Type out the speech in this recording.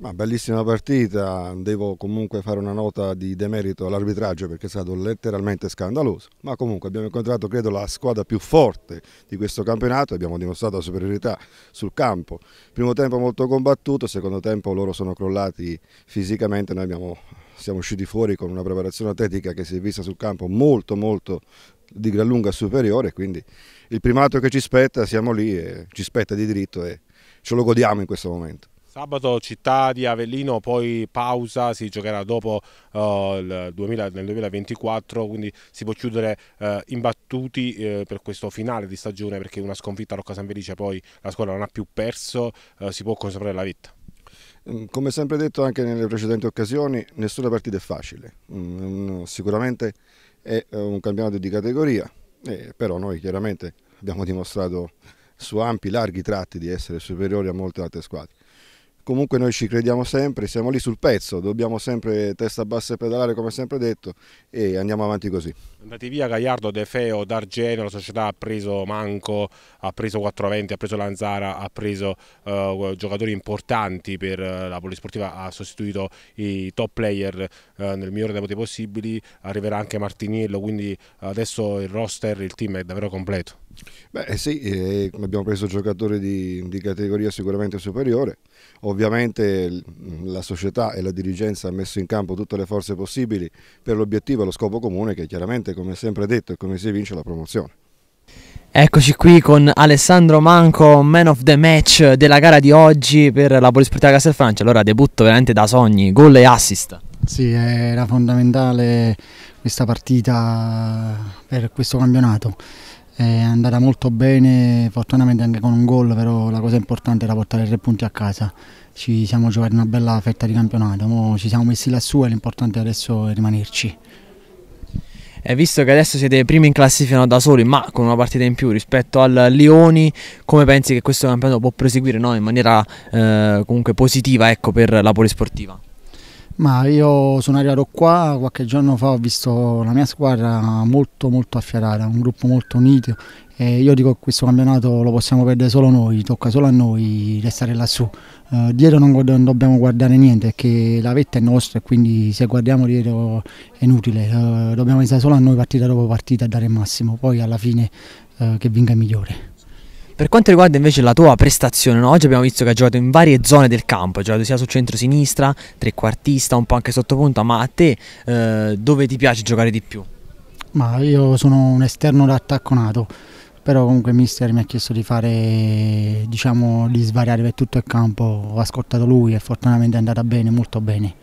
Ma bellissima partita, devo comunque fare una nota di demerito all'arbitraggio perché è stato letteralmente scandaloso, ma comunque abbiamo incontrato credo la squadra più forte di questo campionato, abbiamo dimostrato la superiorità sul campo, primo tempo molto combattuto, secondo tempo loro sono crollati fisicamente, noi abbiamo, siamo usciti fuori con una preparazione atletica che si è vista sul campo molto molto di gran lunga superiore, quindi il primato che ci spetta siamo lì e ci spetta di diritto e ce lo godiamo in questo momento. Sabato città di Avellino, poi pausa, si giocherà dopo uh, eh, 2000, nel 2024, quindi si può chiudere uh, imbattuti uh, per questo finale di stagione perché una sconfitta a Rocca San Felice poi la squadra non ha più perso, si può conservare la vita. Mm, come sempre detto anche nelle precedenti occasioni, nessuna partita è facile, mm, sicuramente è un campionato di categoria, eh, però noi chiaramente abbiamo dimostrato su ampi, larghi tratti di essere superiori a molte altre squadre comunque noi ci crediamo sempre, siamo lì sul pezzo, dobbiamo sempre testa bassa e pedalare come sempre detto e andiamo avanti così. Andati via Gagliardo, De Feo, D'Argenio, la società ha preso Manco, ha preso 420, ha preso Lanzara, ha preso uh, giocatori importanti per uh, la Polisportiva, ha sostituito i top player uh, nel migliore dei modi possibili, arriverà anche Martiniello, quindi adesso il roster, il team è davvero completo. Beh sì, eh, abbiamo preso giocatori di, di categoria sicuramente superiore, ovviamente Ovviamente la società e la dirigenza hanno messo in campo tutte le forze possibili per l'obiettivo e lo scopo comune che chiaramente, come sempre detto e come si vince, la promozione. Eccoci qui con Alessandro Manco, man of the match della gara di oggi per la Polisportiva Castelfrancio. Allora, debutto veramente da sogni, gol e assist. Sì, era fondamentale questa partita per questo campionato è andata molto bene, fortunatamente anche con un gol, però la cosa importante era portare tre punti a casa. Ci siamo giocati una bella fetta di campionato, Mo ci siamo messi lassù e l'importante adesso è rimanerci. E eh, visto che adesso siete primi in classifica da soli, ma con una partita in più rispetto al Lioni, come pensi che questo campionato può proseguire no? in maniera eh, comunque positiva ecco, per la polisportiva? Ma io sono arrivato qua qualche giorno fa, ho visto la mia squadra molto molto affiatata, un gruppo molto unito e io dico che questo campionato lo possiamo perdere solo noi, tocca solo a noi restare lassù. Eh, dietro non, non, dobbiamo guardare niente perché la vetta è nostra e quindi se guardiamo dietro è inutile, eh, dobbiamo pensare solo a noi partita dopo partita a dare il massimo, poi alla fine eh, che vinca il migliore. Per quanto riguarda invece la tua prestazione, no? oggi abbiamo visto che hai giocato in varie zone del campo, hai giocato sia sul centro-sinistra, trequartista, un po' anche sottopunta, ma a te eh, dove ti piace giocare di più? Ma io sono un esterno d'attacco nato, però comunque il mister mi ha chiesto di fare, diciamo, di svariare per tutto il campo, ho ascoltato lui e fortunatamente è andata bene, molto bene.